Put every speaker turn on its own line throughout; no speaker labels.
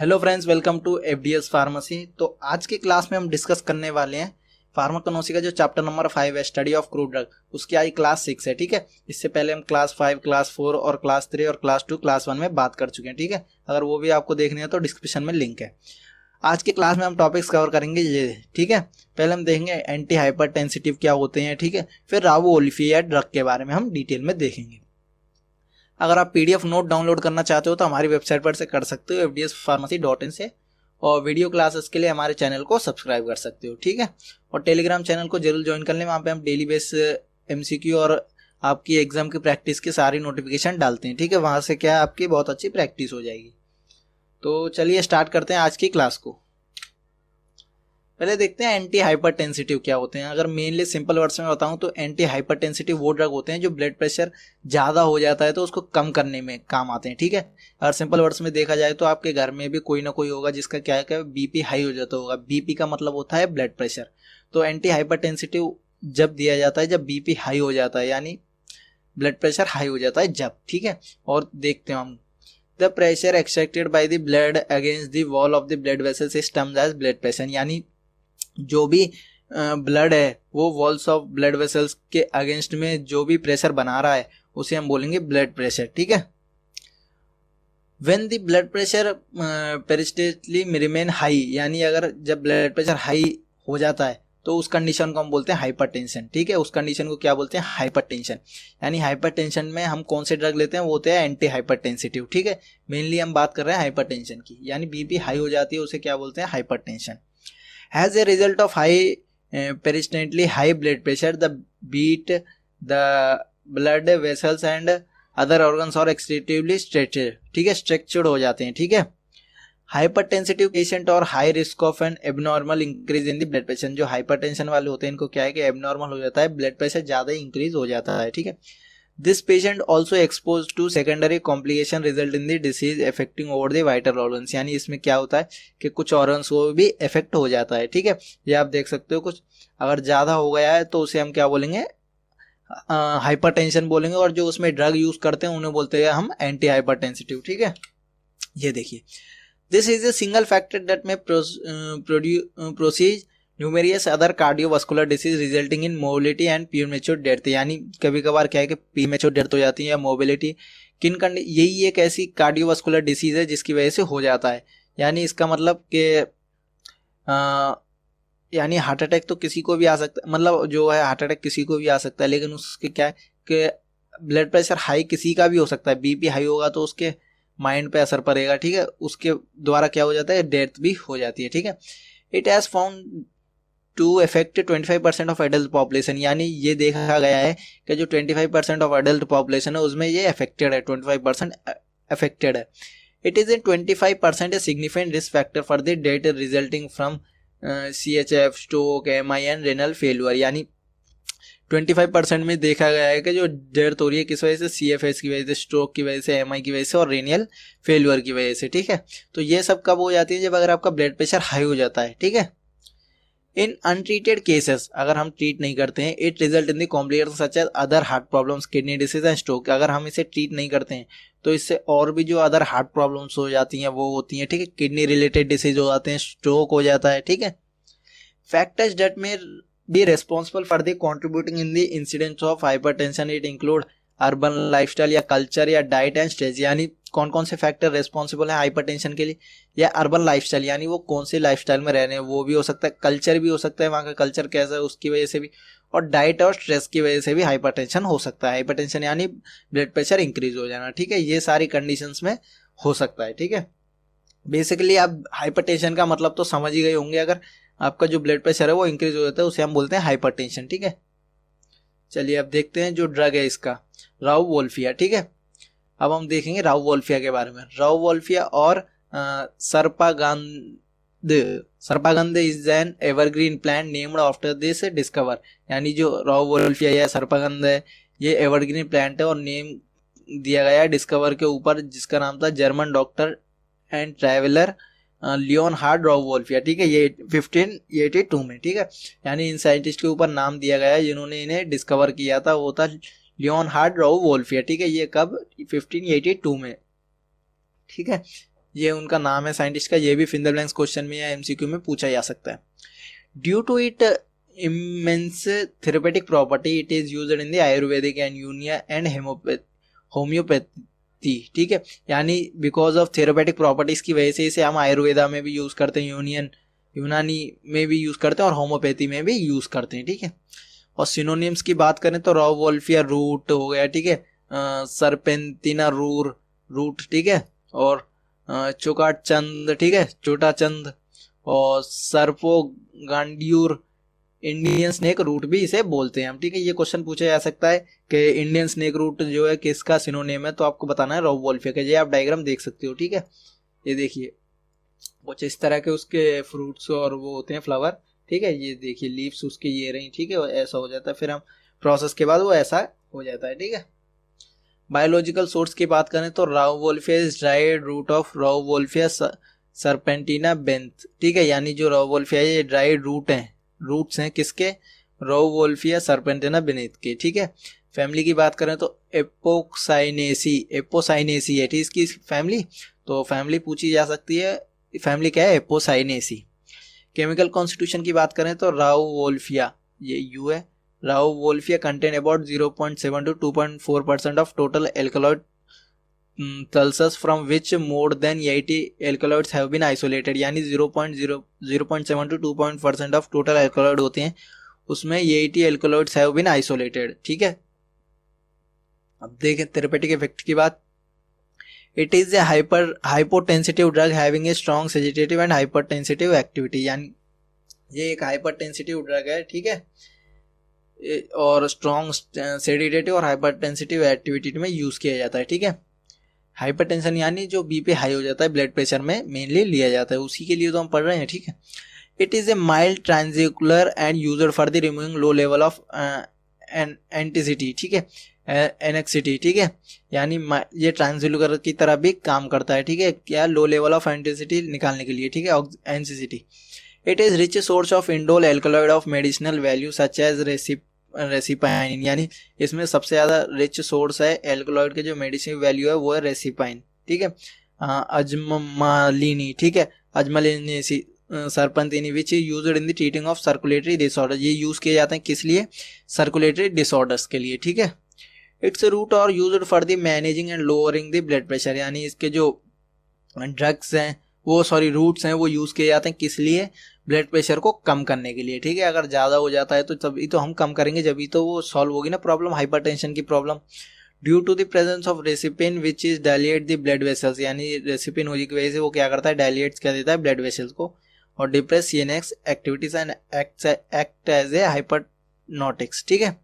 Hello friends welcome to F D S pharmacy तो आज के क्लास में हम डिस्कस करने वाले हैं फार्माकोनोसी का जो चैप्टर नंबर फाइव है स्टडी ऑफ क्रूड ड्रग उसकी आई क्लास सिक्स है ठीक है इससे पहले हम क्लास फाइव क्लास फोर और क्लास थ्री और क्लास टू क्लास वन में बात कर चुके हैं ठीक है अगर वो भी आपको देखनी है तो डिस्क्रिप्शन में लिंक है आज के क्लास में हम टॉपिक्स कवर करेंगे ये ठीक है पहले हम देखेंगे एंटी हाइपर क्या होते हैं ठीक है फिर रावो ओलिफिया ड्रग के बारे में हम डिटेल में देखेंगे अगर आप पीडीएफ नोट डाउनलोड करना चाहते हो तो हमारी वेबसाइट पर से कर सकते हो एफ फार्मेसी डॉट इन से और वीडियो क्लासेस के लिए हमारे चैनल को सब्सक्राइब कर सकते हो ठीक है और टेलीग्राम चैनल को जरूर ज्वाइन कर लें वहाँ पे हम डेली बेस एम और आपकी एग्जाम की प्रैक्टिस की सारी नोटिफिकेशन डालते हैं ठीक है वहाँ से क्या आपकी बहुत अच्छी प्रैक्टिस हो जाएगी तो चलिए स्टार्ट करते हैं आज की क्लास को पहले देखते हैं एंटी हाइपरटेंसिटिव क्या होते हैं अगर मेनली सिंपल वर्ड्स में बताऊं तो एंटी हाइपरटेंसिटिव वो ड्रग होते हैं जो ब्लड प्रेशर ज़्यादा हो जाता है तो उसको कम करने में काम आते हैं ठीक है और सिंपल वर्ड्स में देखा जाए तो आपके घर में भी कोई ना कोई होगा जिसका क्या है बीपी हाई हो जाता होगा बीपी का मतलब होता है ब्लड प्रेशर तो एंटी हाइपरटेंसिटिव जब दिया जाता है जब बीपी हाई हो जाता है यानी ब्लड प्रेशर हाई हो जाता है जब ठीक है और देखते हैं हम the pressure extracted by the blood against the wall of the blood vessel system as blood pressure यानी जो भी ब्लड है वो वॉल्स ऑफ ब्लड वेसल्स के अगेंस्ट में जो भी प्रेशर बना रहा है उसे हम बोलेंगे ब्लड प्रेशर ठीक है when the blood pressure persistently remain high यानी अगर जब ब्लड प्रेशर हाई हो जाता है तो उस कंडीशन को हम बोलते हैं हाइपरटेंशन ठीक है उस कंडीशन को क्या बोलते हैं हाइपरटेंशन यानी हाइपरटेंशन में हम कौन से ड्रग लेते हैं वो होते हैं एंटी हाइपरटेंसिटिव ठीक है मेनली हम बात कर रहे हैं हाइपरटेंशन की यानी बीपी हाई हो जाती है उसे क्या बोलते हैं hypertension as a result of high persistently high blood pressure the beat the blood vessels and other organs और एक्सटेटिवली स्ट्रेचर ठीक है स्ट्रक्चर्ड हो जाते हैं ठीक है हाइपर टेंसिटिव पेशेंट और high risk of and abnormal increase in the blood pressure जो हाइपर टेंशन वाले होते हैं इनको क्या है कि एबनॉर्मल हो जाता है ब्लड प्रेशर ज़्यादा इंक्रीज हो जाता है ठीक है This patient also exposed to secondary complication result in the disease affecting over the vital organs यानी इसमें क्या होता है कि कुछ organs को भी affect हो जाता है ठीक है ये आप देख सकते हो कुछ अगर ज़्यादा हो गया है तो उसे हम क्या बोलेंगे हाइपर टेंशन बोलेंगे और जो उसमें ड्रग यूज करते हैं उन्हें बोलते हैं हम एंटी हाइपर टेंसिटिव ठीक है ये देखिए this is a single factor that में precedes numerous other cardiovascular disease resulting in mobility and premature death यानी कभी कभार क्या है कि प्यूमेच्योर डेथ हो जाती है या मोबिलिटी किन कंड यही एक ऐसी कार्डियोवास्कुलर डिसीज है जिसकी वजह से हो जाता है यानी इसका मतलब कि यानी हार्ट अटैक तो किसी को भी आ सकता है मतलब जो है हार्ट अटैक किसी को भी आ सकता है लेकिन उसके क्या है कि ब्लड प्रेशर हाई किसी का भी हो सकता है बीपी हाई होगा तो उसके माइंड पे असर पड़ेगा ठीक है उसके द्वारा क्या हो जाता है डेथ भी हो जाती है ठीक है it has found to affect 25 percent of adult population यानी ये देखा गया है कि जो 25 परसेंट ऑफ एडल्ट पॉपुलेशन है उसमें ये अफेक्टेड है 25 परसेंट अफेक्टेड है it is in 25 percent a significant risk factor for the death resulting from C H F stroke M I N renal failure यानी 25 परसेंट में देखा गया है कि जो डेथ हो रही है किस वजह से सी एफ एस की वजह से स्ट्रोक की वजह से एम आई की वजह से और रेनियल फेलुअर की वजह से ठीक है तो ये सब कब हो जाती है जब अगर आपका ब्लड प्रेशर हाई हो जाता है ठीक है इन अनट्रीटेड केसेस अगर हम ट्रीट नहीं करते हैं it result in the complication such as other heart problems kidney disease and stroke अगर हम इसे ट्रीट नहीं करते हैं तो इससे और भी जो अदर हार्ट प्रॉब्लम्स हो जाती हैं वो होती हैं ठीक है किडनी रिलेटेड डिसीज हो जाते हैं स्ट्रोक हो जाता है ठीक है फैक्टर्स डेट में responsible for for the contributing in the incidence of hypertension it include urban life या कल्चर या डाइट एंड स्ट्रेस यानी कौन कौन से फैक्टर रेस्पॉन्सिबल है हाइपरटेंशन के लिए या अर्बन लाइफस्टाइल यानी वो कौन से लाइफस्टाइल में रह रहे हैं वो भी हो सकता है कल्चर भी हो सकता है वहाँ का कल्चर कैसा है उसकी वजह से भी और डाइट और स्ट्रेस की वजह से भी हाइपरटेंशन हो सकता है हाइपरटेंशन यानी ब्लड प्रेशर इंक्रीज हो जाना ठीक है ये सारी कंडीशन में हो सकता है ठीक है बेसिकली आप हाइपरटेंशन का मतलब तो समझ ही गए होंगे अगर आपका जो ब्लड प्रेशर है वो इंक्रीज हो जाता है उसे हम बोलते हैं हाइपरटेंशन ठीक है चलिए अब देखते हैं जो ड्रग है इसका राव वोल्फिया ठीक है अब हम देखेंगे राव वोल्फिया के बारे में राव वोल्फिया और sarpagandha sarpagandha is an evergreen plant named after this discover यानी जो राव वोल्फिया या सर्पागंध है ये एवरग्रीन प्लांट है और नेम दिया गया है डिस्कवर के ऊपर जिसका नाम था German doctor and traveller Leonhard Rauwolfia ठीक है ये फिफ्टीन एटी टू में ठीक है यानी इन साइंटिस्ट के ऊपर नाम दिया गया है जिन्होंने इन्हें डिस्कवर किया था वो था लियोन हार्ड रो वोल्फिया ठीक है ये कब 1582 में ठीक है ये उनका नाम है साइंटिस्ट का ये भी फिंदर ब्लैंक्स क्वेश्चन में या एमसीक्यू में पूछा जा सकता है due to it immense therapeutic property it is use in the Ayurvedic and Unani and homeopath homeopathy ठीक है यानी बिकॉज ऑफ थेरेपेटिक प्रॉपर्टीज की वजह से इसे हम आयुर्वेदा में भी यूज करते हैं यूनियन यूनानी में भी यूज करते हैं और होम्योपैथी में भी यूज करते हैं ठीक है थीके? और सिनोनिम्स की बात करें तो रॉ वोल्फिया रूट हो गया ठीक है सरपेंतिना रूर रूट ठीक है और चुका चंद ठीक है चोटा चंद और सरपो गांड्यूर इंडियन स्नेक रूट भी इसे बोलते हैं हम ठीक है ये क्वेश्चन पूछा जा सकता है कि इंडियन स्नेक रूट जो है किसका सिनोनियम है तो आपको बताना है रॉ वोल्फिया का ये आप डायग्राम देख सकते हो ठीक है ये देखिए कुछ इस तरह के उसके फ्रूट्स और वो होते हैं फ्लावर ठीक है ये देखिए लीव्स उसके ये रही ठीक है ऐसा हो जाता है फिर हम प्रोसेस के बाद वो ऐसा हो जाता है ठीक है बायोलॉजिकल सोर्स की बात करें तो Rauwolfia is dried root of Rauwolfia serpentina Benth ठीक है यानी जो राव वोल्फिया ये ड्राइड रूट हैं रूट्स हैं किसके राव वोल्फिया सरपेंटीना बेनेथ के ठीक है फैमिली की बात करें तो एपोसाइनेसी एपोसाइनेसी है ठीक इसकी फैमिली तो फैमिली पूछी जा सकती है फैमिली क्या है एपोसाइनेसी केमिकल कॉन्स्टिट्यूशन की बात करें तो राउ वोल्फिया ये यू है Rauwolfia contain about 0.7 to 2.4 percent of total alkaloid तलसस from which more than eighty alkaloids have been isolated यानी 0.0 0.7 to 2.4 percent of total alkaloid होते हैं उसमें ये eighty alkaloids have been isolated ठीक है अब देखें थेरेपेटिक इफेक्ट की बात it is a hyper hypotensive drug having a strong sedative and hypertensive activity यानी ये एक हाइपरटेंसिटिव ड्रग है ठीक है और स्ट्रॉन्ग सेडिटेटिव uh, और हाइपरटेंसिटिव एक्टिविटी में यूज़ किया जाता है ठीक है हाइपरटेंशन यानी जो बीपी हाई हो जाता है ब्लड प्रेशर में मेनली लिया जाता है उसी के लिए तो हम पढ़ रहे हैं ठीक है it is a mild tranquilizer and use for the removing low level of anxiety ठीक है एनएक्सिटी ठीक है यानी ये ट्रांसलूकर की तरह भी काम करता है ठीक है क्या लो लेवल ऑफ एंटीसिटी निकालने के लिए ठीक है anxiety it is rich source of indole alkaloid of medicinal value such as reserp reserpine यानी इसमें सबसे ज़्यादा रिच सोर्स है एल्कोलॉइड के जो मेडिसिन वैल्यू है वो है रेसिपाइन ठीक है अजमालिनी ठीक है ajmaline serpentine which use in the treating of circulatory disorder ये यूज़ किए जाते हैं किस लिए सर्कुलेटरी डिसऑर्डर्स के लिए ठीक है इट्स रूट और use for the managing and lowering the blood pressure यानी इसके जो ड्रग्स हैं वो सॉरी रूट्स हैं वो यूज़ किए जाते हैं किस लिए ब्लड प्रेशर को कम करने के लिए ठीक है अगर ज़्यादा हो जाता है तो तभी तो हम कम करेंगे जब ही तो वो सॉल्व होगी ना प्रॉब्लम हाइपरटेंशन की problem due to the presence of reserpine which is dilate the blood vessels यानी रेसिपिन होने की वजह से वो क्या करता है डायलिएट कर देता है ब्लड वेसल्स को और depress activities and act as a हाइपर नोटिक्स ठीक है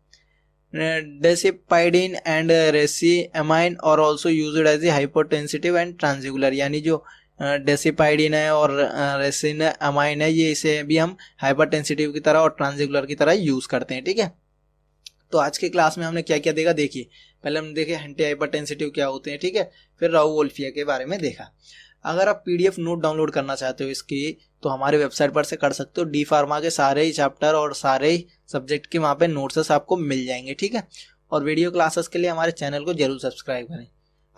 डेसिपाइडिन एंड रेसी एमाइन और also use as a hypotensive and tranquilizer यानी जो डेसिपाइडिन uh, है और रेसिन uh, अमाइन है ये इसे भी हम हाइपरटेंसिटिव की तरह और ट्रांसिकुलर की तरह यूज़ करते हैं ठीक है तो आज के क्लास में हमने क्या क्या देखा देखिए पहले हमने देखे एंटी हाइपरटेंसिटिव क्या होते हैं ठीक है फिर राहुल के बारे में देखा अगर आप पीडीएफ नोट डाउनलोड करना चाहते हो इसकी तो हमारे वेबसाइट पर से कर सकते हो डी फार्मा के सारे ही चैप्टर और सारे ही सब्जेक्ट के वहाँ पे नोट्स आपको मिल जाएंगे ठीक है और वीडियो क्लासेस के लिए हमारे चैनल को जरूर सब्सक्राइब करें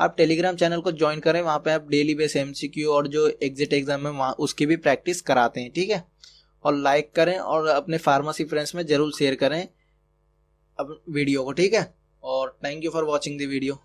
आप टेलीग्राम चैनल को ज्वाइन करें वहाँ पे आप डेली बेस एम और जो एग्जिट एग्जाम है वहाँ उसकी भी प्रैक्टिस कराते हैं ठीक है और लाइक करें और अपने फार्मेसी फ्रेंड्स में जरूर शेयर करें अब वीडियो को ठीक है और thank you for watching the video